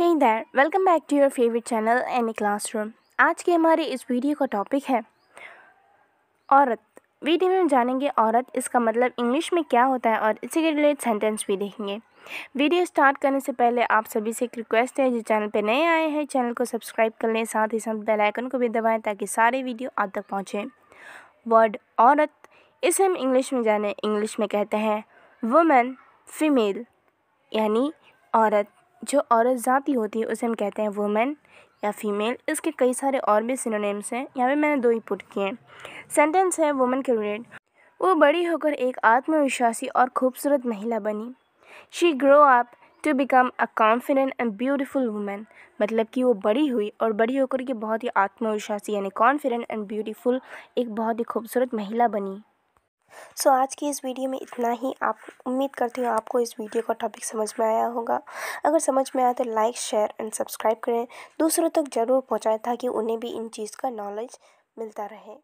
Hey there, welcome back to your favorite channel Any Classroom. आज के हमारे इस वीडियो का टॉपिक है औरत वीडियो में हम जानेंगे औरत इसका मतलब इंग्लिश में क्या होता है और इसी के रिलेटेड सेंटेंस भी देखेंगे वीडियो स्टार्ट करने से पहले आप सभी से एक रिक्वेस्ट है जो चैनल पर नए आए हैं चैनल को सब्सक्राइब कर लें साथ ही साथ बेल आइकन को भी दबाएं ताकि सारे वीडियो आप तक पहुँचें वर्ड औरत इसे हम इंग्लिश में जाने इंग्लिश में कहते हैं वुमेन फीमेल यानी औरत जो औरत जाति होती है उसे हम कहते हैं वुमेन या फीमेल इसके कई सारे और भी सिनोनेम्स हैं यहाँ पे मैंने दो ही पुट किए हैं सेंटेंस है वुमेन के रिलेटेड वो बड़ी होकर एक आत्मविश्वासी और खूबसूरत महिला बनी she grow up to become a confident and beautiful women मतलब कि वो बड़ी हुई और बड़ी होकर के बहुत ही आत्मविश्वासी यानी कॉन्फिडेंट एंड ब्यूटीफुल एक बहुत ही खूबसूरत महिला बनी सो आज की इस वीडियो में इतना ही आप उम्मीद करती हूँ आपको इस वीडियो का टॉपिक समझ में आया होगा अगर समझ में आया तो लाइक शेयर एंड सब्सक्राइब करें दूसरों तक ज़रूर पहुँचाएँ ताकि उन्हें भी इन चीज़ का नॉलेज मिलता रहे